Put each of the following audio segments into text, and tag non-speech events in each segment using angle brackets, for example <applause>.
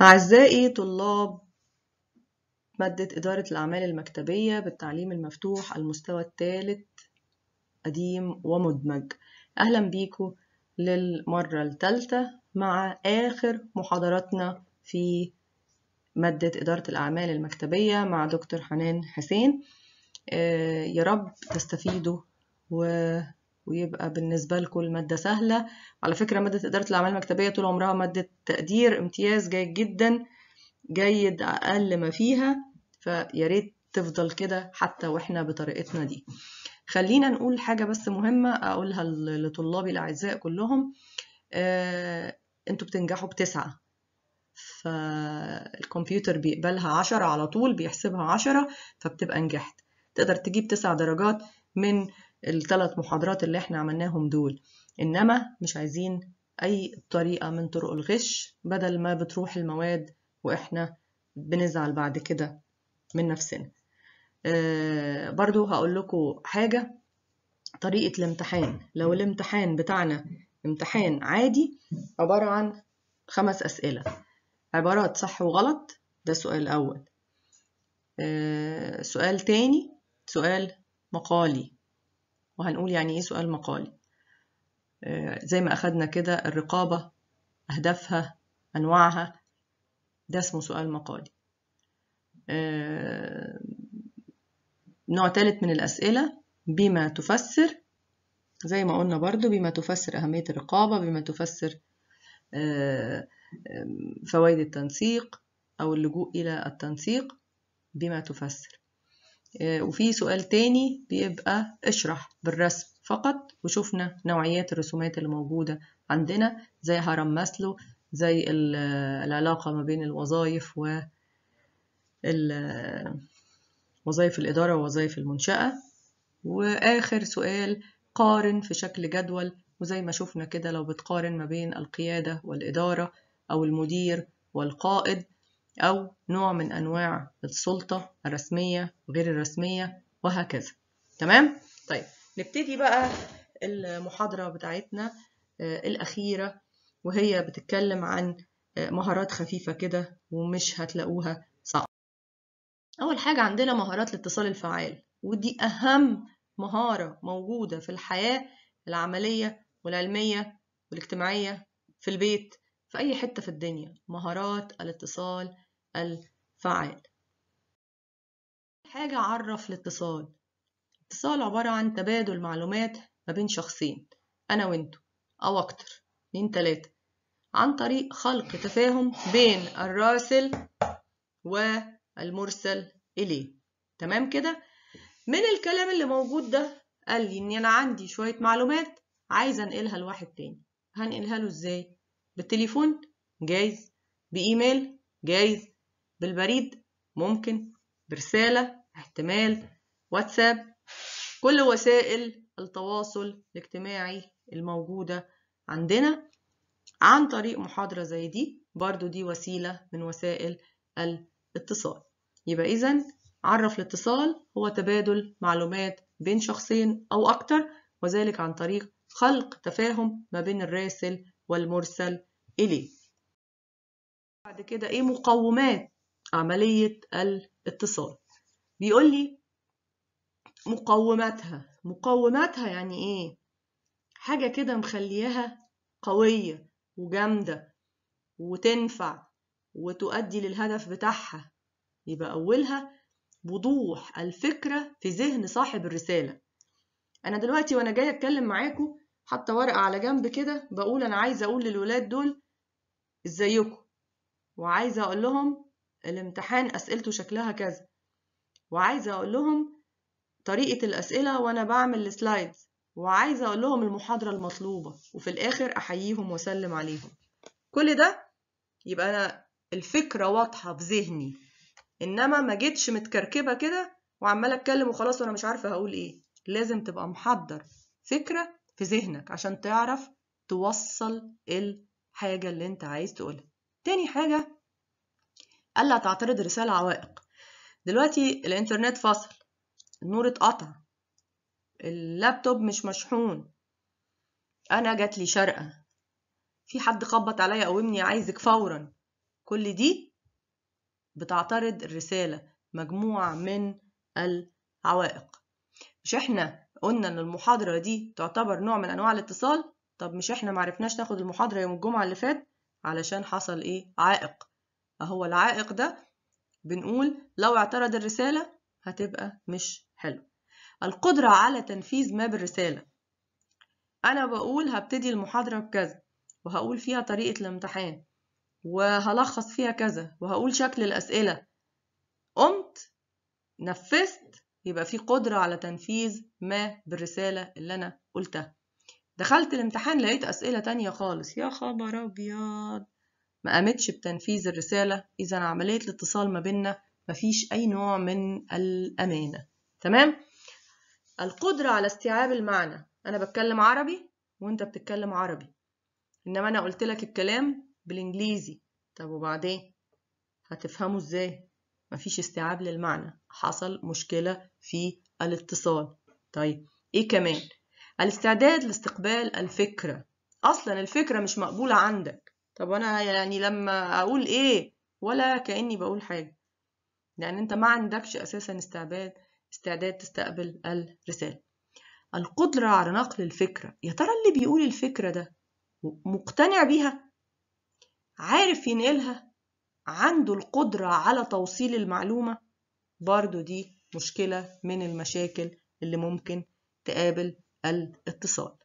أعزائي طلاب مادة إدارة الأعمال المكتبية بالتعليم المفتوح المستوى الثالث قديم ومدمج أهلا بيكم للمرة الثالثة مع آخر محاضراتنا في مادة إدارة الأعمال المكتبية مع دكتور حنان حسين آه، يا رب تستفيدوا و ويبقى بالنسبة لكم المادة سهلة على فكرة مادة إدارة الأعمال المكتبية طول عمرها مادة تقدير امتياز جيد جدا جيد أقل ما فيها فيا ريت تفضل كده حتى وإحنا بطريقتنا دي خلينا نقول حاجة بس مهمة أقولها لطلابي الأعزاء كلهم آه، أنتوا بتنجحوا بتسعة فالكمبيوتر بيقبلها عشرة على طول بيحسبها عشرة فبتبقى نجحت تقدر تجيب تسع درجات من الثلاث محاضرات اللي احنا عملناهم دول انما مش عايزين اي طريقة من طرق الغش بدل ما بتروح المواد واحنا بنزعل بعد كده من نفسنا آه، برضو هقول لكم حاجة طريقة الامتحان لو الامتحان بتاعنا امتحان عادي عبارة عن خمس أسئلة عبارات صح وغلط ده سؤال أول آه، سؤال تاني سؤال مقالي وهنقول يعني إيه سؤال مقالي آه، زي ما أخدنا كده الرقابة أهدافها أنواعها ده اسمه سؤال مقالي آه، نوع تالت من الأسئلة بما تفسر زي ما قلنا برضو بما تفسر أهمية الرقابة بما تفسر آه، فوائد التنسيق أو اللجوء إلى التنسيق بما تفسر آه، وفي سؤال تاني بيبقى اشرح بالرسم فقط وشوفنا نوعيات الرسومات اللي موجودة عندنا زي هرم ماسلو زي العلاقة ما بين الوظائف و وظائف الإدارة ووظائف المنشأة وآخر سؤال قارن في شكل جدول وزي ما شفنا كده لو بتقارن ما بين القيادة والإدارة أو المدير والقائد أو نوع من أنواع السلطة الرسمية وغير الرسمية وهكذا تمام؟ طيب نبتدي بقى المحاضرة بتاعتنا آه، الأخيرة وهي بتتكلم عن آه، مهارات خفيفة كده ومش هتلاقوها صعبة أول حاجة عندنا مهارات الاتصال الفعال ودي أهم مهارة موجودة في الحياة العملية والعلمية والاجتماعية في البيت في أي حتة في الدنيا مهارات الاتصال الفعال حاجة عرف الاتصال الاتصال عبارة عن تبادل معلومات ما بين شخصين أنا وإنتو أو أكتر اتنين تلاتة عن طريق خلق تفاهم بين الراسل والمرسل إليه تمام كده من الكلام اللي موجود ده قال لي إن أنا عندي شوية معلومات عايزة أنقلها لواحد تاني هنقلها له إزاي؟ بالتليفون جايز بإيميل جايز بالبريد ممكن برسالة احتمال واتساب كل وسائل التواصل الاجتماعي الموجودة عندنا عن طريق محاضرة زي دي برضو دي وسيلة من وسائل الاتصال يبقى إذا عرف الاتصال هو تبادل معلومات بين شخصين أو أكتر وذلك عن طريق خلق تفاهم ما بين الراسل والمرسل إليه بعد كده إيه مقومات عملية الاتصال بيقول لي مقوماتها مقوماتها يعني ايه حاجة كده مخلياها قوية وجامدة وتنفع وتؤدي للهدف بتاعها يبقى أولها وضوح الفكرة في ذهن صاحب الرسالة أنا دلوقتي وأنا جاية أتكلم معاكم حاطة ورقة على جنب كده بقول أنا عايزة أقول للولاد دول إزيكم وعايزة أقول لهم الامتحان أسئلته شكلها كذا وعايزة أقول لهم طريقة الأسئلة وأنا بعمل السلايدز وعايزة أقول لهم المحاضرة المطلوبة وفي الآخر أحييهم وأسلم عليهم كل ده يبقى أنا الفكرة واضحة في ذهني إنما ما جيتش متكركبة كده وعمالة أتكلم وخلاص وأنا مش عارفة هقول إيه لازم تبقى محضر فكرة في ذهنك عشان تعرف توصل الحاجة اللي أنت عايز تقولها تاني حاجة ألا تعترض رسالة عوائق دلوقتي الإنترنت فصل النور اتقطع اللابتوب مش مشحون أنا جاتلي شرقة في حد خبط عليا قومني عايزك فورا كل دي بتعترض الرسالة مجموعة من العوائق مش احنا قلنا ان المحاضرة دي تعتبر نوع من انواع الاتصال طب مش احنا معرفناش ناخد المحاضرة يوم الجمعة اللي فات علشان حصل ايه عائق اهو العائق ده بنقول لو اعترض الرسالة هتبقى مش حلو القدرة على تنفيذ ما بالرسالة أنا بقول هبتدي المحاضرة بكذا وهقول فيها طريقة الامتحان وهلخص فيها كذا وهقول شكل الأسئلة قمت نفذت يبقى في قدرة على تنفيذ ما بالرسالة اللي أنا قلتها دخلت الامتحان لقيت أسئلة تانية خالص يا خبر أبيض ما قامتش بتنفيذ الرسالة إذا عملية الاتصال ما بيننا مفيش أي نوع من الأمانة تمام؟ القدرة على استيعاب المعنى أنا بتكلم عربي وأنت بتتكلم عربي إنما أنا قلت لك الكلام بالإنجليزي طب وبعدين هتفهمه إزاي؟ مفيش استيعاب للمعنى حصل مشكلة في الاتصال طيب إيه كمان؟ الاستعداد لاستقبال الفكرة أصلا الفكرة مش مقبولة عندك طب انا يعني لما اقول ايه ولا كاني بقول حاجه لان انت ما عندكش اساسا استعداد استعداد تستقبل الرساله القدره على نقل الفكره يا ترى اللي بيقول الفكره ده مقتنع بيها عارف ينقلها عنده القدره على توصيل المعلومه برضو دي مشكله من المشاكل اللي ممكن تقابل الاتصال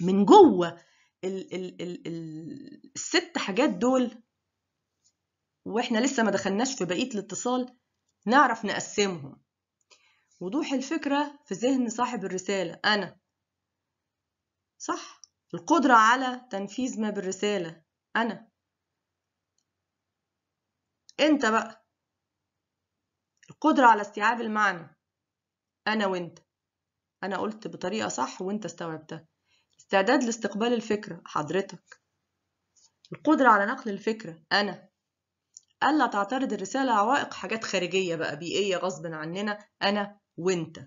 من جوه ال ال ال ال الست حاجات دول واحنا لسه ما دخلناش في بقيه الاتصال نعرف نقسمهم وضوح الفكره في ذهن صاحب الرساله انا صح القدره على تنفيذ ما بالرساله انا انت بقى القدره على استيعاب المعنى انا وانت انا قلت بطريقه صح وانت استوعبتها استعداد لاستقبال الفكرة حضرتك القدرة على نقل الفكرة أنا ألا تعترض الرسالة عوائق حاجات خارجية بقى بيئية غصب عننا أنا وأنت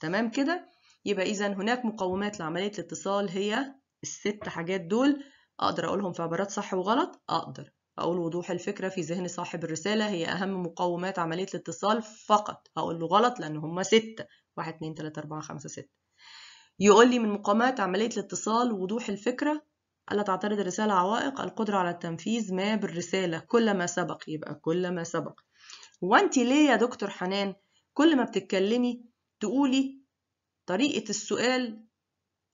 تمام كده يبقى إذا هناك مقومات لعملية الاتصال هي الست حاجات دول أقدر أقولهم في عبارات صح وغلط أقدر أقول وضوح الفكرة في ذهن صاحب الرسالة هي أهم مقومات عملية الاتصال فقط هقول له غلط لأن هما ستة واحد اتنين تلاتة أربعة خمسة ستة يقول لي من مقامات عملية الاتصال ووضوح الفكرة ألا تعترض الرسالة عوائق القدرة على التنفيذ ما بالرسالة كل ما سبق يبقى كل ما سبق وانت ليه يا دكتور حنان كل ما بتتكلمي تقولي طريقة السؤال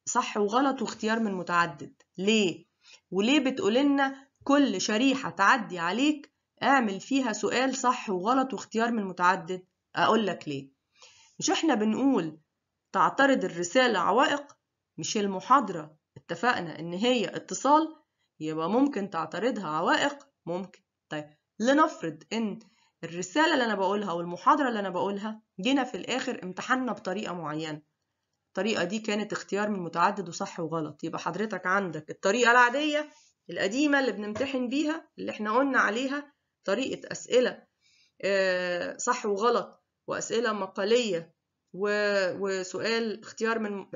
صح وغلط واختيار من متعدد ليه وليه بتقولي لنا كل شريحة تعدي عليك اعمل فيها سؤال صح وغلط واختيار من متعدد اقول لك ليه مش احنا بنقول تعترض الرسالة عوائق مش المحاضرة اتفقنا إن هي اتصال يبقى ممكن تعترضها عوائق ممكن طيب لنفرض إن الرسالة اللي أنا بقولها والمحاضرة اللي أنا بقولها جينا في الآخر امتحنا بطريقة معينة الطريقة دي كانت اختيار من متعدد وصح وغلط يبقى حضرتك عندك الطريقة العادية القديمة اللي بنمتحن بيها اللي احنا قلنا عليها طريقة أسئلة آه، صح وغلط وأسئلة مقالية وسؤال اختيار من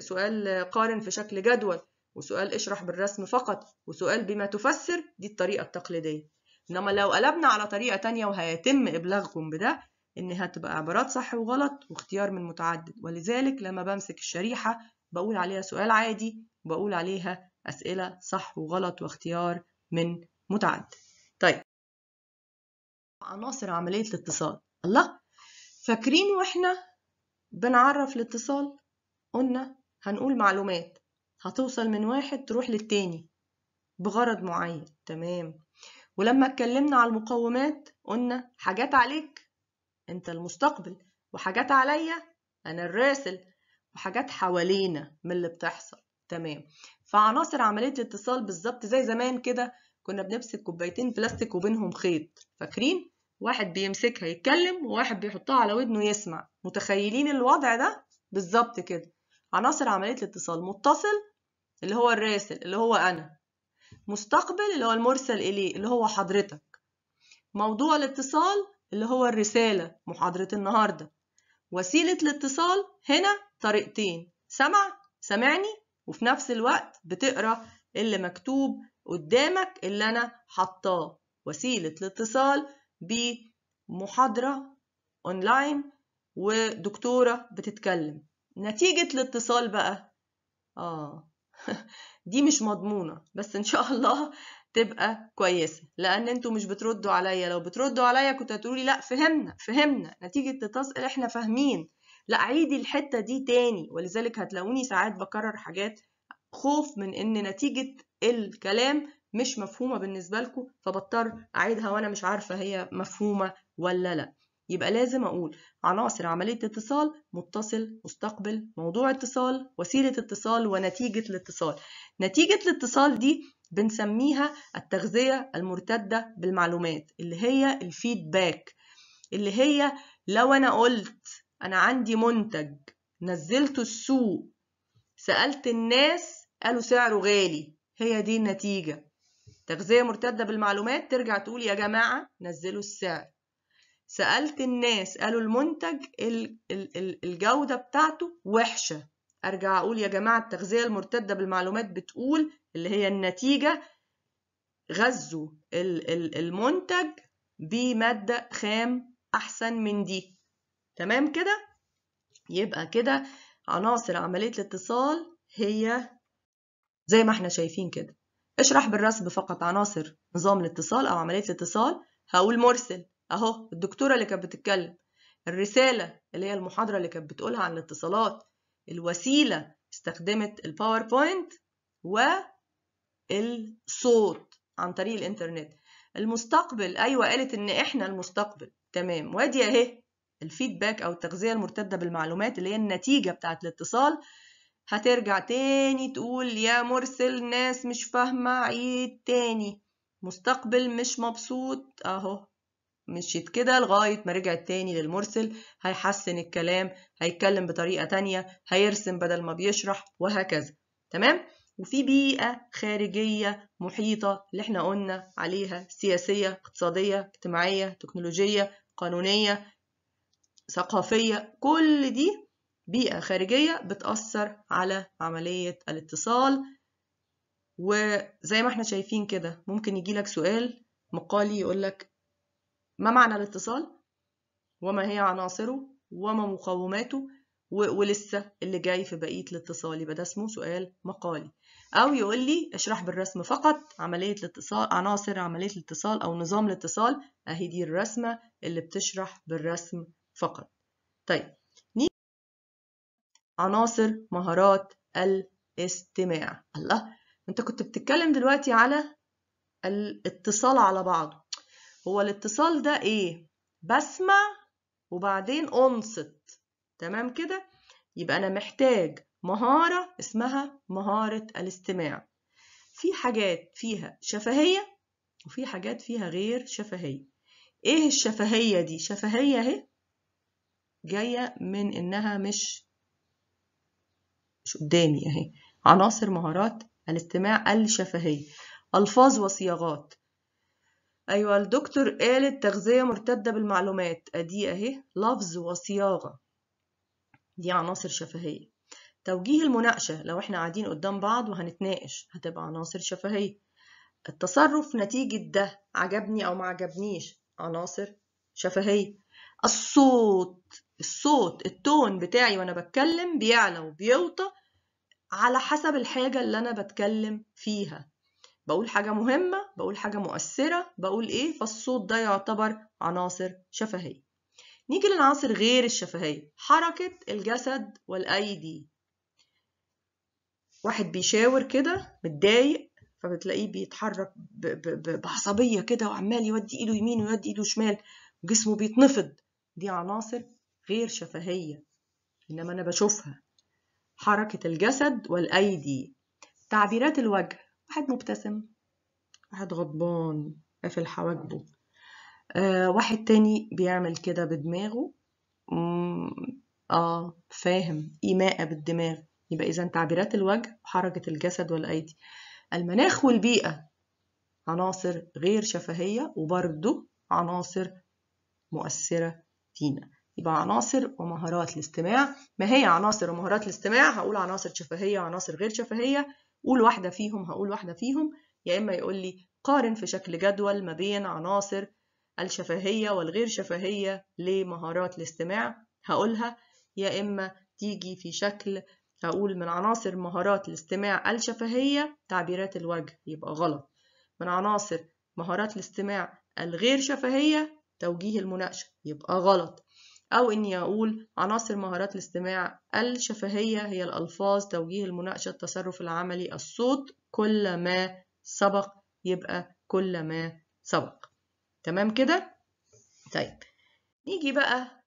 سؤال قارن في شكل جدول وسؤال اشرح بالرسم فقط وسؤال بما تفسر دي الطريقة التقليدية إنما لو قلبنا على طريقة تانية وهيتم إبلاغكم بده إن هتبقى عبارات صح وغلط واختيار من متعدد ولذلك لما بمسك الشريحة بقول عليها سؤال عادي وبقول عليها أسئلة صح وغلط واختيار من متعدد طيب عناصر عملية الاتصال الله فاكرين واحنا بنعرف الاتصال قلنا هنقول معلومات هتوصل من واحد تروح للتاني بغرض معين تمام ولما اتكلمنا على المقومات قلنا حاجات عليك انت المستقبل وحاجات عليا انا الراسل وحاجات حوالينا من اللي بتحصل تمام فعناصر عملية الاتصال بالظبط زي زمان كده كنا بنمسك كوبايتين بلاستيك وبينهم خيط فاكرين واحد بيمسكها يتكلم وواحد بيحطها على ودنه يسمع متخيلين الوضع ده بالظبط كده عناصر عمليه الاتصال متصل اللي هو الراسل اللي هو انا مستقبل اللي هو المرسل اليه اللي هو حضرتك موضوع الاتصال اللي هو الرساله محاضره النهارده وسيله الاتصال هنا طريقتين سمع سمعني وفي نفس الوقت بتقرا اللي مكتوب قدامك اللي انا حطاه وسيله الاتصال بمحاضرة أونلاين ودكتورة بتتكلم نتيجة الاتصال بقى آه <laughs> دي مش مضمونة بس إن شاء الله تبقى كويسة لأن أنتوا مش بتردوا عليا لو بتردوا عليا كنت هتقولوا لي لأ فهمنا فهمنا نتيجة اتصال إحنا فاهمين لأ عيدي الحتة دي تاني ولذلك هتلاقوني ساعات بكرر حاجات خوف من إن نتيجة الكلام مش مفهومة بالنسبة لكم فبضطر أعيدها وأنا مش عارفة هي مفهومة ولا لأ يبقى لازم أقول عناصر عملية اتصال متصل مستقبل موضوع اتصال وسيلة اتصال ونتيجة الاتصال نتيجة الاتصال دي بنسميها التغذية المرتدة بالمعلومات اللي هي الفيدباك اللي هي لو أنا قلت أنا عندي منتج نزلته السوق سألت الناس قالوا سعره غالي هي دي النتيجة تغذية مرتدة بالمعلومات ترجع تقول يا جماعة نزلوا السعر سألت الناس قالوا المنتج الجودة بتاعته وحشة أرجع أقول يا جماعة التغذية المرتدة بالمعلومات بتقول اللي هي النتيجة غذوا المنتج بمادة خام أحسن من دي تمام كده؟ يبقى كده عناصر عملية الاتصال هي زي ما احنا شايفين كده اشرح بالرسم فقط عناصر نظام الاتصال أو عملية الاتصال هقول مرسل أهو الدكتورة اللي كانت بتتكلم الرسالة اللي هي المحاضرة اللي كانت بتقولها عن الاتصالات الوسيلة استخدمت الباوربوينت والصوت عن طريق الإنترنت المستقبل أيوة قالت إن إحنا المستقبل تمام وادي أهي الفيدباك أو التغذية المرتدة بالمعلومات اللي هي النتيجة بتاعة الاتصال هترجع تاني تقول يا مرسل ناس مش فاهمة عيد تاني مستقبل مش مبسوط اهو مشيت كده لغاية ما رجعت تاني للمرسل هيحسن الكلام هيتكلم بطريقة تانية هيرسم بدل ما بيشرح وهكذا تمام؟ وفي بيئة خارجية محيطة اللي احنا قلنا عليها سياسية اقتصادية اجتماعية تكنولوجية قانونية ثقافية كل دي بيئة خارجية بتأثر على عملية الاتصال وزي ما احنا شايفين كده ممكن يجيلك سؤال مقالي يقولك ما معنى الاتصال وما هي عناصره وما مقوماته ولسه اللي جاي في بقية الاتصال يبقى ده اسمه سؤال مقالي أو يقول لي اشرح بالرسم فقط عملية الاتصال عناصر عملية الاتصال أو نظام الاتصال أهي دي الرسمة اللي بتشرح بالرسم فقط طيب عناصر مهارات الاستماع الله انت كنت بتتكلم دلوقتي على الاتصال على بعضه هو الاتصال ده ايه بسمع وبعدين انصت تمام كده يبقى انا محتاج مهارة اسمها مهارة الاستماع في حاجات فيها شفهية وفي حاجات فيها غير شفهية ايه الشفهية دي شفهية اهي جاية من انها مش مش قدامي اهي عناصر مهارات الاستماع الشفهية ألفاظ وصياغات أيوة الدكتور قال التغذيه مرتدة بالمعلومات أدي أهي لفظ وصياغة دي عناصر شفهية توجيه المناقشة لو احنا قاعدين قدام بعض وهنتناقش هتبقى عناصر شفهية التصرف نتيجة ده عجبني أو ما عجبنيش عناصر شفهية الصوت الصوت التون بتاعي وانا بتكلم بيعلى وبيوطى على حسب الحاجه اللي انا بتكلم فيها بقول حاجه مهمه بقول حاجه مؤثره بقول ايه فالصوت ده يعتبر عناصر شفهيه نيجي للعناصر غير الشفهيه حركه الجسد والايدي واحد بيشاور كده متضايق فبتلاقيه بيتحرك بعصبيه كده وعمال يودي ايده يمين ويودي ايده شمال جسمه بيتنفض دي عناصر غير شفهية إنما أنا بشوفها حركة الجسد والأيدي تعبيرات الوجه واحد مبتسم واحد غضبان قافل حواجبه آه واحد تاني بيعمل كده بدماغه اه فاهم إيماءة بالدماغ يبقى إذا تعبيرات الوجه وحركة الجسد والأيدي المناخ والبيئة عناصر غير شفهية وبرضه عناصر مؤثرة فينا يبقى عناصر ومهارات الاستماع ما هي عناصر ومهارات الاستماع هقول عناصر شفهية وعناصر غير شفهية قول واحدة فيهم هقول واحدة فيهم يا إما يقول لي قارن في شكل جدول ما بين عناصر الشفهية والغير شفهية لمهارات الاستماع هقولها يا إما تيجي في شكل هقول من عناصر مهارات الاستماع الشفهية تعبيرات الوجه يبقى غلط من عناصر مهارات الاستماع الغير شفهية توجيه المناقشة يبقى غلط أو إني أقول عناصر مهارات الاستماع الشفهية هي الألفاظ توجيه المناقشة التصرف العملي الصوت كل ما سبق يبقى كل ما سبق تمام كده؟ طيب نيجي بقى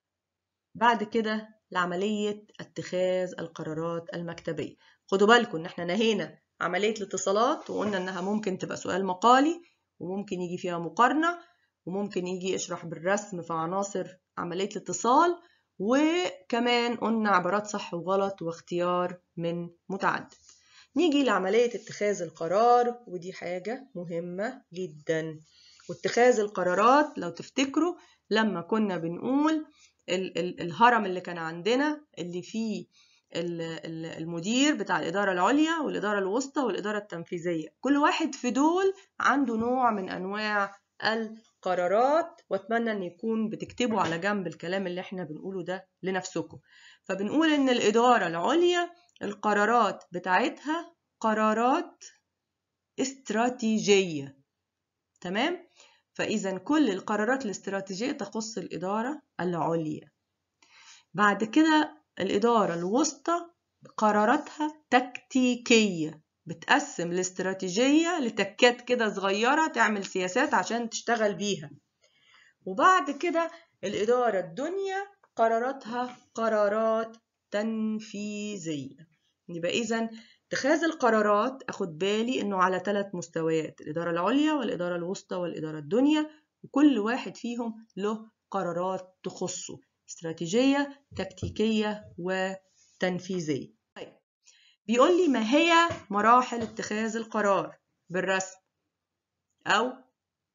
بعد كده لعملية اتخاذ القرارات المكتبية خدوا بالكم إن إحنا نهينا عملية الاتصالات وقلنا إنها ممكن تبقى سؤال مقالي وممكن يجي فيها مقارنة وممكن يجي اشرح بالرسم في عناصر عملية الاتصال وكمان قلنا عبارات صح وغلط واختيار من متعدد نيجي لعملية اتخاذ القرار ودي حاجة مهمة جدا واتخاذ القرارات لو تفتكروا لما كنا بنقول ال ال الهرم اللي كان عندنا اللي فيه المدير بتاع الإدارة العليا والإدارة الوسطى والإدارة التنفيذية كل واحد في دول عنده نوع من أنواع قرارات واتمنى ان يكون بتكتبوا على جنب الكلام اللي احنا بنقوله ده لنفسكم فبنقول ان الاداره العليا القرارات بتاعتها قرارات استراتيجيه تمام فاذا كل القرارات الاستراتيجيه تخص الاداره العليا بعد كده الاداره الوسطى قراراتها تكتيكيه بتقسم الاستراتيجية لتكات كده صغيرة تعمل سياسات عشان تشتغل بيها وبعد كده الإدارة الدنيا قراراتها قرارات تنفيذية يبقى إذا اتخاذ القرارات أخد بالي إنه على ثلاث مستويات الإدارة العليا والإدارة الوسطى والإدارة الدنيا وكل واحد فيهم له قرارات تخصه استراتيجية تكتيكية وتنفيذية بيقول لي ما هي مراحل اتخاذ القرار بالرسم أو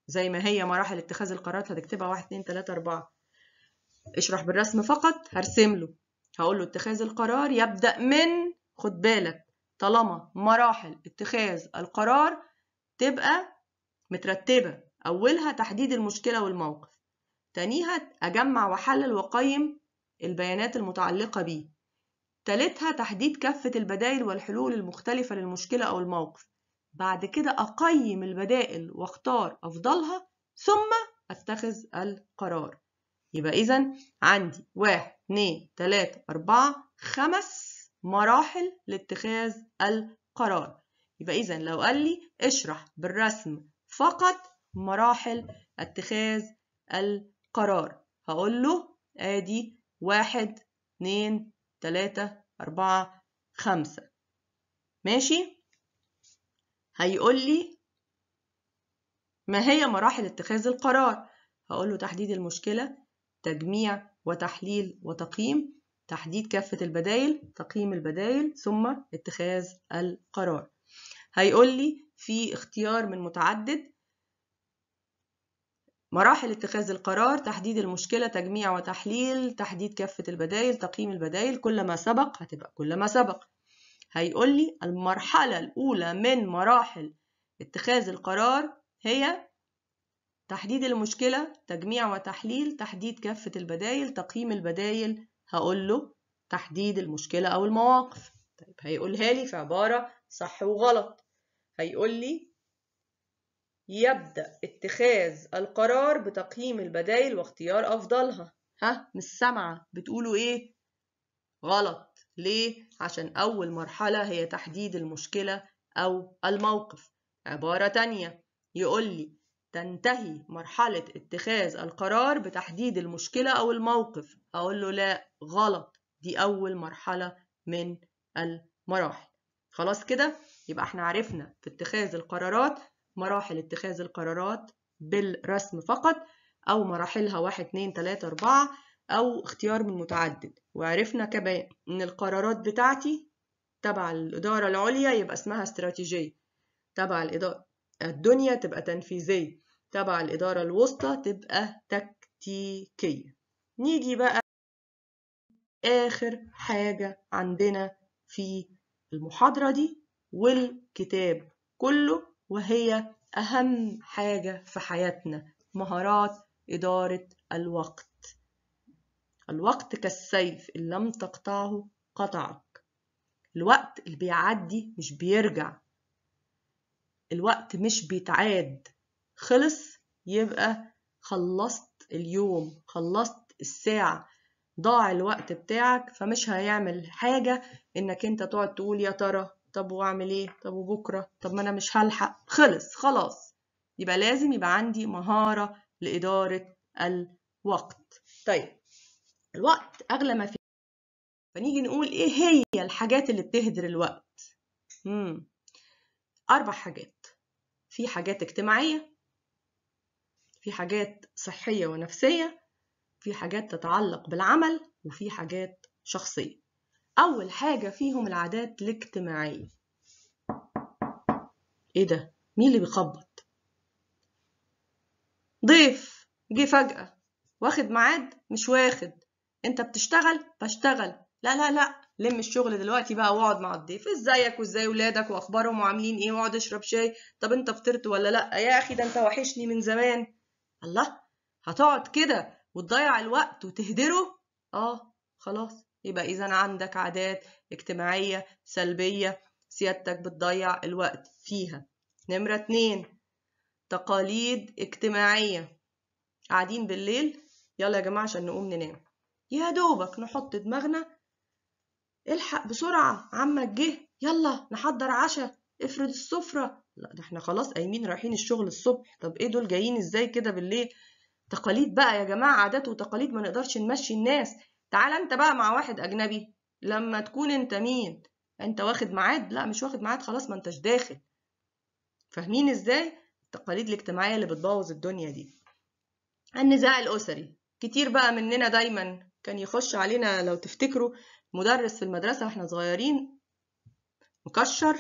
زي ما هي مراحل اتخاذ القرارات هتكتبها 1 2 3 4 اشرح بالرسم فقط هرسم له هقول له اتخاذ القرار يبدأ من خد بالك طالما مراحل اتخاذ القرار تبقى مترتبة أولها تحديد المشكلة والموقف تانيها أجمع وأحلل وأقيم البيانات المتعلقة بيه تالتها تحديد كافة البدائل والحلول المختلفة للمشكلة أو الموقف بعد كده أقيم البدائل واختار أفضلها ثم أتخذ القرار يبقى إذا عندي واحد اتنين تلاتة أربعة خمس مراحل لاتخاذ القرار يبقى إذا لو قال لي اشرح بالرسم فقط مراحل اتخاذ القرار هقول له آدي واحد اتنين تلاتة أربعة خمسة ماشي هيقول لي ما هي مراحل اتخاذ القرار هقول له تحديد المشكلة تجميع وتحليل وتقييم تحديد كافة البدايل تقييم البدايل ثم اتخاذ القرار هيقول لي في اختيار من متعدد مراحل اتخاذ القرار تحديد المشكلة تجميع وتحليل تحديد كافة البدايل تقييم البدايل كل ما سبق هتبقى كل ما سبق هيقول لي المرحلة الأولى من مراحل اتخاذ القرار هي تحديد المشكلة تجميع وتحليل تحديد كافة البدايل تقييم البدايل هقول له تحديد المشكلة أو المواقف طيب هيقولها لي في عبارة صح وغلط هيقول لي يبدأ اتخاذ القرار بتقييم البدائل واختيار أفضلها ها مش سامعة بتقولوا إيه؟ غلط ليه؟ عشان أول مرحلة هي تحديد المشكلة أو الموقف عبارة تانية يقول لي تنتهي مرحلة اتخاذ القرار بتحديد المشكلة أو الموقف أقول له لا غلط دي أول مرحلة من المراحل خلاص كده يبقى احنا عرفنا في اتخاذ القرارات مراحل اتخاذ القرارات بالرسم فقط أو مراحلها واحد اتنين تلاتة أربعة أو اختيار من متعدد وعرفنا كمان إن القرارات بتاعتي تبع الإدارة العليا يبقى اسمها استراتيجية تبع الإدارة الدنيا تبقى تنفيذية تبع الإدارة الوسطى تبقى تكتيكية نيجي بقى آخر حاجة عندنا في المحاضرة دي والكتاب كله وهي أهم حاجة في حياتنا مهارات إدارة الوقت الوقت كالسيف إن لم تقطعه قطعك الوقت اللي بيعدي مش بيرجع الوقت مش بيتعاد خلص يبقى خلصت اليوم خلصت الساعة ضاع الوقت بتاعك فمش هيعمل حاجة إنك أنت تقعد تقول يا ترى طب واعمل ايه طب وبكره طب ما انا مش هلحق خلص خلاص يبقى لازم يبقى عندي مهاره لاداره الوقت طيب الوقت اغلى ما فيه فنيجي نقول ايه هي الحاجات اللي بتهدر الوقت امم اربع حاجات في حاجات اجتماعيه في حاجات صحيه ونفسيه في حاجات تتعلق بالعمل وفي حاجات شخصيه أول حاجة فيهم العادات الاجتماعية إيه ده؟ مين اللي بيخبط؟ ضيف جه فجأة واخد ميعاد مش واخد انت بتشتغل بشتغل لا لا لا لم الشغل دلوقتي بقى واقعد مع الضيف ازيك وازاي ولادك واخبارهم وعاملين ايه واقعد اشرب شاي طب انت فطرت ولا لا يا اخي ده انت وحشني من زمان الله هتقعد كده وتضيع الوقت وتهدره اه خلاص يبقى إذا عندك عادات اجتماعية سلبية سيادتك بتضيع الوقت فيها نمرة اتنين تقاليد اجتماعية قاعدين بالليل يلا يا جماعة عشان نقوم ننام يا دوبك نحط دماغنا الحق بسرعة عمك جه يلا نحضر عشاء افرد السفرة لا ده احنا خلاص قايمين رايحين الشغل الصبح طب ايه دول جايين ازاي كده بالليل تقاليد بقى يا جماعة عادات وتقاليد ما نقدرش نمشي الناس تعال انت بقى مع واحد اجنبي لما تكون انت مين انت واخد معاد لا مش واخد معاد خلاص ما انتش داخل فاهمين ازاي التقاليد الاجتماعيه اللي بتبوظ الدنيا دي النزاع الاسري كتير بقى مننا دايما كان يخش علينا لو تفتكروا مدرس في المدرسه واحنا صغيرين مكشر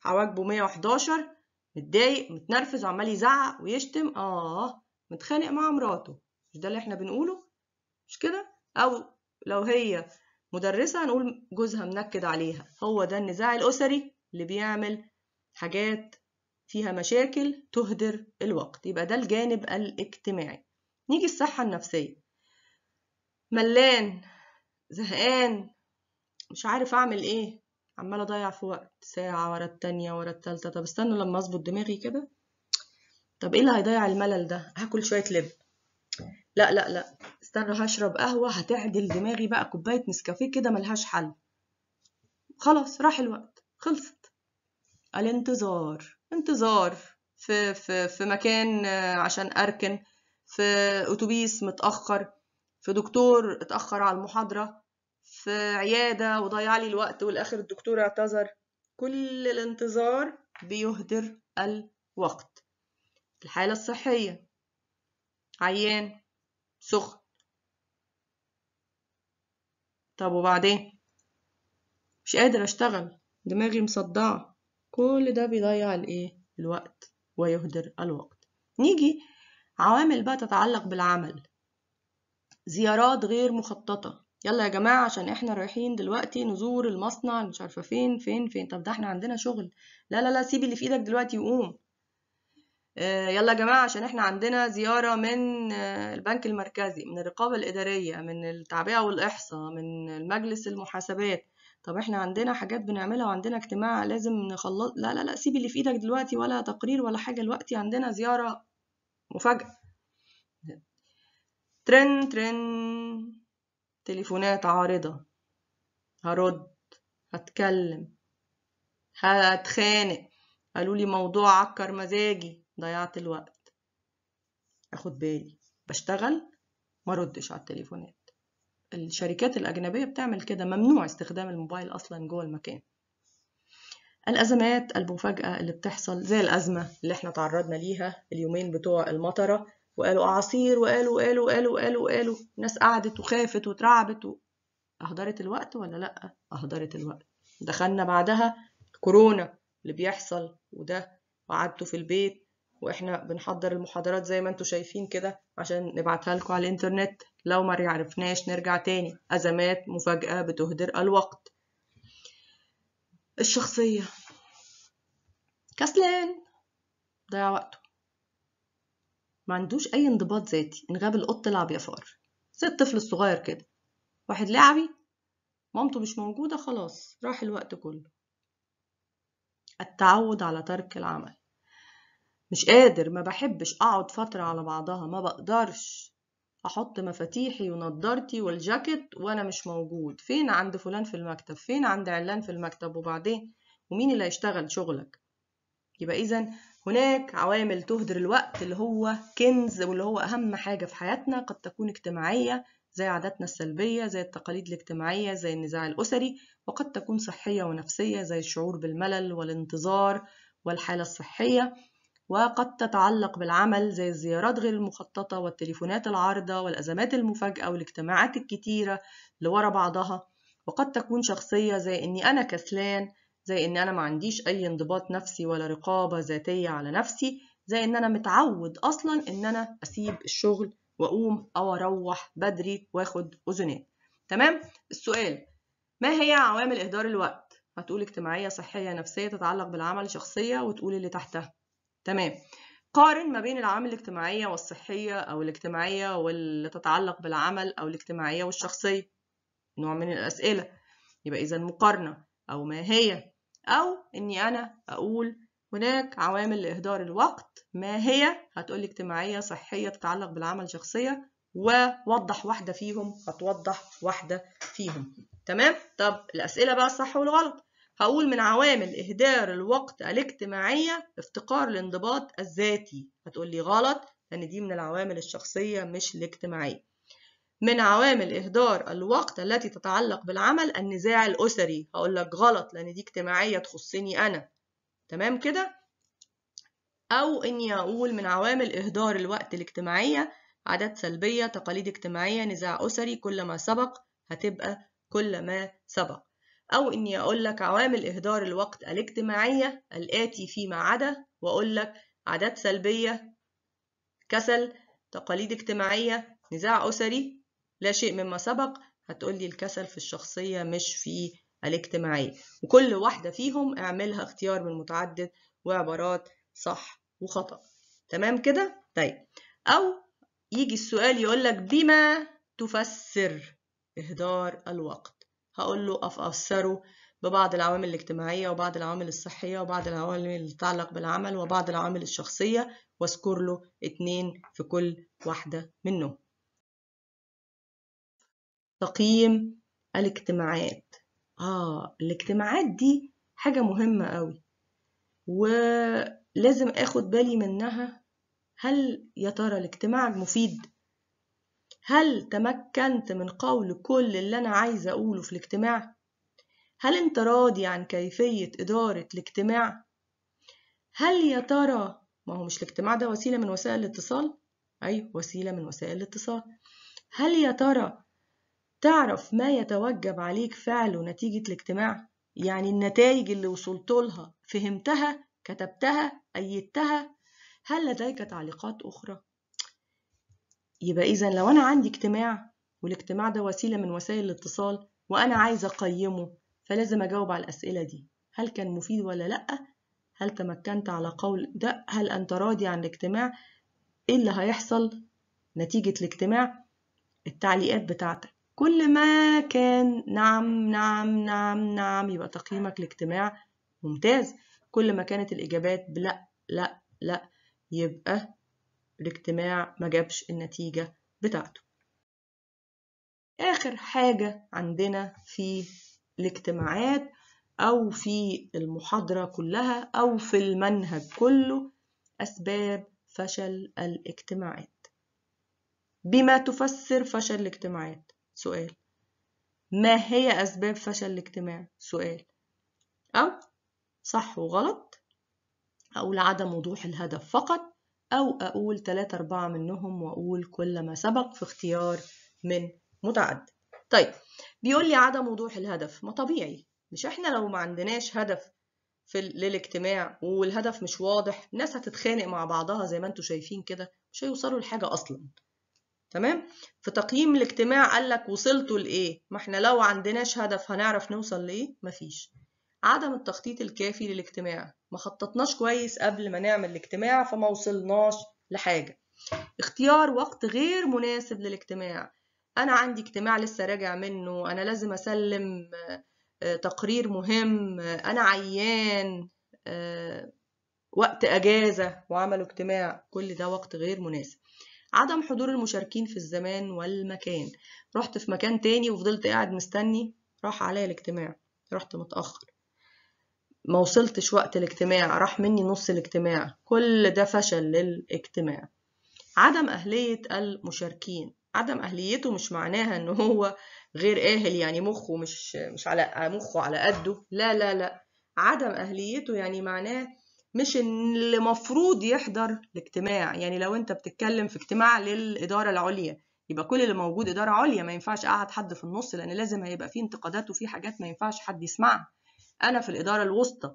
حواجبه 111 متضايق متنرفز وعمال يزعق ويشتم اه متخانق مع مراته مش ده اللي احنا بنقوله مش كده او لو هي مدرسة هنقول جوزها منكد عليها هو ده النزاع الأسري اللي بيعمل حاجات فيها مشاكل تهدر الوقت يبقى ده الجانب الاجتماعي نيجي الصحة النفسية ملان زهقان مش عارف أعمل إيه عمال أضيع في وقت ساعة ورا التانية ورا التالتة طب استنوا لما أظبط دماغي كده طب إيه اللي هيضيع الملل ده هاكل شوية لب لا لا لا استنى هشرب قهوة هتعدل دماغي بقى كوباية نسكافيه كده ملهاش حل خلاص راح الوقت خلصت الانتظار انتظار في, في, في مكان آه، عشان أركن في أتوبيس متأخر في دكتور اتأخر على المحاضرة في عيادة وضيع لي الوقت والآخر الدكتور اعتذر كل الانتظار بيهدر الوقت الحالة الصحية عيان سخن طب وبعدين مش قادر اشتغل دماغي مصدعة كل ده بيضيع الايه الوقت ويهدر الوقت نيجي عوامل بقى تتعلق بالعمل زيارات غير مخططة يلا يا جماعة عشان احنا رايحين دلوقتي نزور المصنع مش عارفة فين فين فين طب ده احنا عندنا شغل لا لا لا سيب اللي في ايدك دلوقتي وقوم آه، يلا يا جماعة عشان احنا عندنا زيارة من آه، البنك المركزي من الرقابة الإدارية من التعبئة والإحصاء من المجلس المحاسبات طب احنا عندنا حاجات بنعملها وعندنا اجتماع لازم نخلص لا لا لا سيب اللي في ايدك دلوقتي ولا تقرير ولا حاجة دلوقتي عندنا زيارة مفاجأة ترن ترن تليفونات عارضة هرد هتكلم هتخانق قالوا لي موضوع عكر مزاجي ضيعت الوقت اخد بالي بشتغل ما ردش على التليفونات الشركات الأجنبية بتعمل كده ممنوع استخدام الموبايل أصلا جوه المكان الأزمات المفاجأة اللي بتحصل زي الأزمة اللي احنا تعرضنا ليها اليومين بتوع المطرة وقالوا أعاصير وقالوا قالوا قالوا قالوا قالوا الناس قعدت وخافت وترعبت أهدرت الوقت ولا لأ؟ أهدرت الوقت دخلنا بعدها كورونا اللي بيحصل وده وقعدته في البيت واحنا بنحضر المحاضرات زي ما انتم شايفين كده عشان نبعتها لكم على الانترنت لو ما عرفناش نرجع تاني ازمات مفاجاه بتهدر الوقت الشخصيه كسلان ضيع وقته ما عندوش اي انضباط ذاتي ان غاب القط لعب يا فار زي الطفل الصغير كده واحد لعبي مامته مش موجوده خلاص راح الوقت كله التعود على ترك العمل مش قادر ما بحبش اقعد فترة على بعضها ما بقدرش احط مفاتيحي ونضارتي والجاكيت وانا مش موجود فين عند فلان في المكتب فين عند علان في المكتب وبعدين ومين اللي هيشتغل شغلك يبقى اذا هناك عوامل تهدر الوقت اللي هو كنز واللي هو اهم حاجة في حياتنا قد تكون اجتماعية زي عاداتنا السلبية زي التقاليد الاجتماعية زي النزاع الأسري وقد تكون صحية ونفسية زي الشعور بالملل والانتظار والحالة الصحية وقد تتعلق بالعمل زي الزيارات غير المخططة والتليفونات العارضة والأزمات المفاجئة والاجتماعات الكتيرة اللي ورا بعضها وقد تكون شخصية زي إني أنا كسلان زي أني أنا ما عنديش أي انضباط نفسي ولا رقابة ذاتية على نفسي زي إن أنا متعود أصلا إن أنا أسيب الشغل وأقوم أو أروح بدري وآخد أذنات تمام السؤال ما هي عوامل إهدار الوقت؟ هتقول اجتماعية صحية نفسية تتعلق بالعمل شخصية وتقول اللي تحتها تمام قارن ما بين العوامل الاجتماعية والصحية أو الاجتماعية واللي تتعلق بالعمل أو الاجتماعية والشخصية نوع من الأسئلة يبقى إذا مقارنة أو ما هي أو إني أنا أقول هناك عوامل لإهدار الوقت ما هي هتقول اجتماعية صحية تتعلق بالعمل شخصية ووضح واحدة فيهم هتوضح واحدة فيهم تمام طب الأسئلة بقى الصح والغلط هقول من عوامل إهدار الوقت الاجتماعية افتقار الانضباط الذاتي هتقولي غلط لأن دي من العوامل الشخصية مش الاجتماعية من عوامل إهدار الوقت التي تتعلق بالعمل النزاع الأسري هقول لك غلط لأن دي اجتماعية تخصني أنا تمام كده أو إني أقول من عوامل إهدار الوقت الاجتماعية عادات سلبية تقاليد اجتماعية نزاع أسري كل ما سبق هتبقى كل ما سبق أو إني أقول لك عوامل إهدار الوقت الاجتماعية الآتي فيما عدا وأقول لك عادات سلبية كسل تقاليد اجتماعية نزاع أسري لا شيء مما سبق هتقول لي الكسل في الشخصية مش في الاجتماعية وكل واحدة فيهم اعملها اختيار من متعدد وعبارات صح وخطأ تمام كده؟ طيب أو يجي السؤال يقول لك بما تفسر إهدار الوقت هقول له أفسره ببعض العوامل الاجتماعية وبعض العوامل الصحية وبعض العوامل اللي تتعلق بالعمل وبعض العوامل الشخصية واذكر له اتنين في كل واحدة منهم تقييم الاجتماعات آه الاجتماعات دي حاجة مهمة قوي ولازم اخد بالي منها هل يا ترى الاجتماع مفيد هل تمكنت من قول كل اللي أنا عايز أقوله في الاجتماع؟ هل أنت راضي عن كيفية إدارة الاجتماع؟ هل يا ترى ما هو مش الاجتماع ده وسيلة من وسائل الاتصال؟ أي وسيلة من وسائل الاتصال هل يا ترى تعرف ما يتوجب عليك فعله نتيجة الاجتماع؟ يعني النتائج اللي وصلت لها فهمتها؟ كتبتها؟ أيدتها؟ هل لديك تعليقات أخرى؟ يبقى إذا لو أنا عندي اجتماع والاجتماع ده وسيلة من وسائل الاتصال وأنا عايزة أقيمه فلازم أجاوب على الأسئلة دي هل كان مفيد ولا لأ؟ هل تمكنت على قول ده؟ هل أنت راضي عن الاجتماع؟ إيه اللي هيحصل نتيجة الاجتماع؟ التعليقات بتاعتك كل ما كان نعم نعم نعم نعم يبقى تقييمك الاجتماع ممتاز كل ما كانت الإجابات بلأ لأ لأ يبقى الاجتماع ما جابش النتيجة بتاعته آخر حاجة عندنا في الاجتماعات أو في المحاضرة كلها أو في المنهج كله أسباب فشل الاجتماعات بما تفسر فشل الاجتماعات سؤال ما هي أسباب فشل الاجتماع سؤال أو صح وغلط أو لعدم وضوح الهدف فقط أو أقول 3 أربعة منهم وأقول كل ما سبق في اختيار من متعدد طيب بيقول لي عدم وضوح الهدف ما طبيعي مش احنا لو ما عندناش هدف في للاجتماع والهدف مش واضح الناس هتتخانق مع بعضها زي ما انتم شايفين كده مش هيوصلوا لحاجة أصلا تمام في تقييم الاجتماع قال لك وصلتوا لإيه ما احنا لو عندناش هدف هنعرف نوصل لإيه مفيش عدم التخطيط الكافي للاجتماع ما خططناش كويس قبل ما نعمل الاجتماع فما وصلناش لحاجة اختيار وقت غير مناسب للاجتماع أنا عندي اجتماع لسه راجع منه أنا لازم أسلم آه، تقرير مهم آه، أنا عيان آه، وقت أجازة وعملوا اجتماع كل ده وقت غير مناسب عدم حضور المشاركين في الزمان والمكان رحت في مكان تاني وفضلت قاعد مستني راح عليا الاجتماع رحت متأخر ما وصلتش وقت الاجتماع راح مني نص الاجتماع كل ده فشل للاجتماع عدم أهلية المشاركين عدم أهليته مش معناها إن هو غير آهل يعني مخه مش مش على مخه على قده لا لا لا عدم أهليته يعني معناه مش اللي مفروض يحضر الاجتماع يعني لو أنت بتتكلم في اجتماع للإدارة العليا يبقى كل اللي موجود إدارة عليا ما ينفعش أقعد حد في النص لأن لازم هيبقى فيه انتقادات وفيه حاجات ما ينفعش حد يسمعها انا في الاداره الوسطى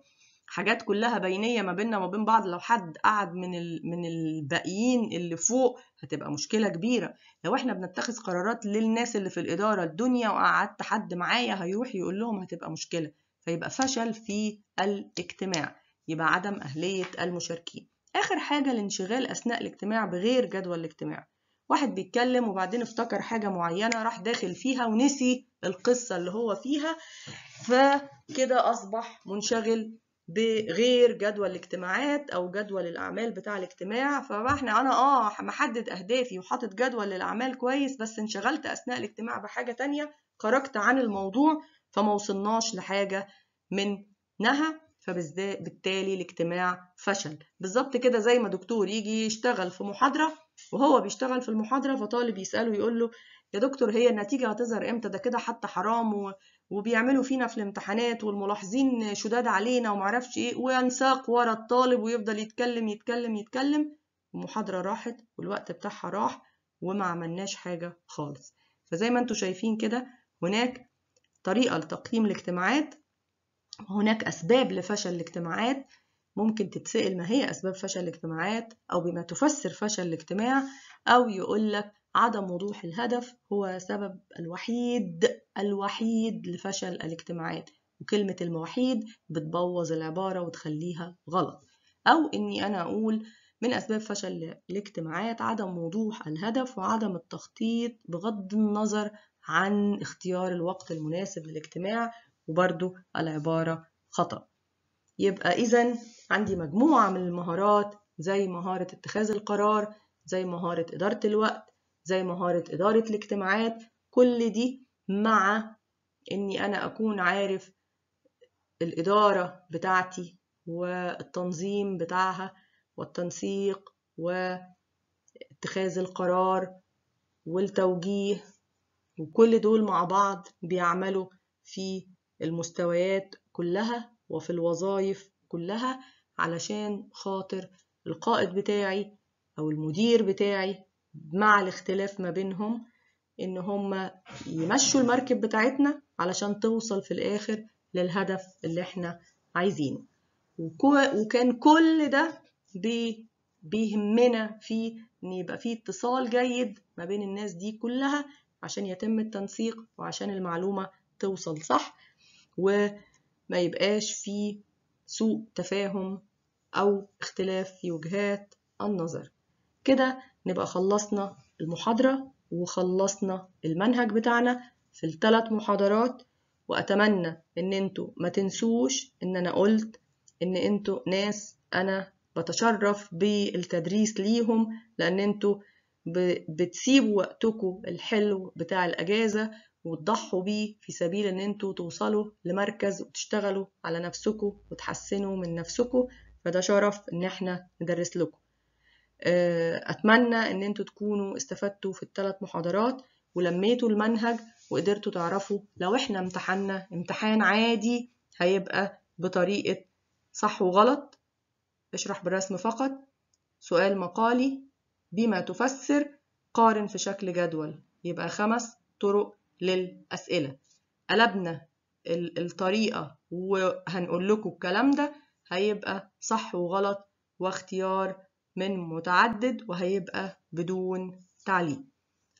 حاجات كلها بينيه ما بيننا وما بين بعض لو حد قعد من ال... من الباقيين اللي فوق هتبقى مشكله كبيره لو احنا بنتخذ قرارات للناس اللي في الاداره الدنيا وقعدت حد معايا هيروح يقول لهم هتبقى مشكله فيبقى فشل في الاجتماع يبقى عدم اهليه المشاركين اخر حاجه الانشغال اثناء الاجتماع بغير جدول الاجتماع واحد بيتكلم وبعدين افتكر حاجة معينة راح داخل فيها ونسي القصة اللي هو فيها فكده أصبح منشغل بغير جدول الاجتماعات او جدول الاعمال بتاع الاجتماع فاحنا انا اه محدد اهدافي وحاطط جدول للاعمال كويس بس انشغلت اثناء الاجتماع بحاجه تانية خرجت عن الموضوع فما وصلناش لحاجه منها فبالتالي الاجتماع فشل بالظبط كده زي ما دكتور يجي يشتغل في محاضره وهو بيشتغل في المحاضرة فطالب يسأله يقول له يا دكتور هي النتيجة هتظهر امتى ده كده حتى حرام وبيعملوا فينا في الامتحانات والملاحظين شداد علينا ومعرفش ايه وينساق ورا الطالب ويفضل يتكلم يتكلم يتكلم المحاضرة راحت والوقت بتاعها راح وما عملناش حاجة خالص فزي ما انتم شايفين كده هناك طريقة لتقييم الاجتماعات وهناك أسباب لفشل الاجتماعات ممكن تتسأل ما هي أسباب فشل الاجتماعات أو بما تفسر فشل الاجتماع أو يقول لك عدم وضوح الهدف هو سبب الوحيد الوحيد لفشل الاجتماعات وكلمة الوحيد بتبوظ العبارة وتخليها غلط أو إني أنا أقول من أسباب فشل الاجتماعات عدم وضوح الهدف وعدم التخطيط بغض النظر عن اختيار الوقت المناسب للاجتماع وبرده العبارة خطأ يبقى إذا عندي مجموعة من المهارات زي مهارة اتخاذ القرار زي مهارة إدارة الوقت زي مهارة إدارة الاجتماعات كل دي مع إني أنا أكون عارف الإدارة بتاعتي والتنظيم بتاعها والتنسيق واتخاذ القرار والتوجيه وكل دول مع بعض بيعملوا في المستويات كلها وفي الوظائف كلها علشان خاطر القائد بتاعي أو المدير بتاعي مع الاختلاف ما بينهم إن هما يمشوا المركب بتاعتنا علشان توصل في الآخر للهدف اللي إحنا عايزينه وكان كل ده بي بيهمنا في إن يبقى في اتصال جيد ما بين الناس دي كلها عشان يتم التنسيق وعشان المعلومة توصل صح و ما يبقاش فيه سوء تفاهم أو اختلاف في وجهات النظر كده نبقى خلصنا المحاضرة وخلصنا المنهج بتاعنا في الثلاث محاضرات وأتمنى إن أنتوا ما تنسوش إن أنا قلت إن أنتوا ناس أنا بتشرف بالتدريس ليهم لأن أنتوا بتسيبوا وقتكم الحلو بتاع الأجازة وتضحوا بيه في سبيل ان انتوا توصلوا لمركز وتشتغلوا على نفسكم وتحسنوا من نفسكم فده شرف ان احنا ندرس لكم آه، اتمنى ان انتوا تكونوا استفدتوا في الثلاث محاضرات ولميتوا المنهج وقدرتوا تعرفوا لو احنا امتحنا امتحان عادي هيبقى بطريقة صح وغلط اشرح بالرسم فقط سؤال مقالي بما تفسر قارن في شكل جدول يبقى خمس طرق للأسئلة قلبنا الطريقة وهنقول لكم الكلام ده هيبقى صح وغلط واختيار من متعدد وهيبقى بدون تعليق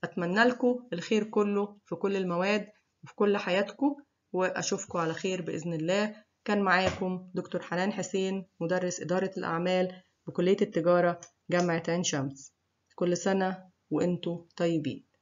أتمنى لكم الخير كله في كل المواد وفي كل حياتكم وأشوفكم على خير بإذن الله كان معاكم دكتور حنان حسين مدرس إدارة الأعمال بكلية التجارة جامعة عين شمس كل سنة وأنتوا طيبين